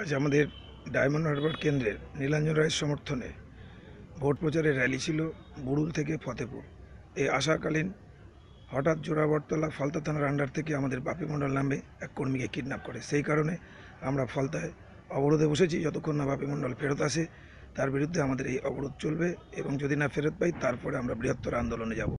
আজ আমাদের ডায়মন্ড হারবার কেন্দ্রের নীলাঞ্জন রায়ের সমর্থনে ভোট প্রচারের র্যালি ছিল বুড়ুল থেকে ফতেপুর এই আশাকালীন হঠাৎ জোড়াবরতলা ফলতা থানার আন্ডার থেকে আমাদের বাপি মণ্ডল নামে এক কর্মীকে কিডন্যাপ করে সেই কারণে আমরা ফলতায় অবরোধে বসেছি যতক্ষণ না বাপি মণ্ডল ফেরত আসে তার বিরুদ্ধে আমাদের এই অবরোধ চলবে এবং যদি না ফেরত পাই তারপরে আমরা বৃহত্তর আন্দোলনে যাব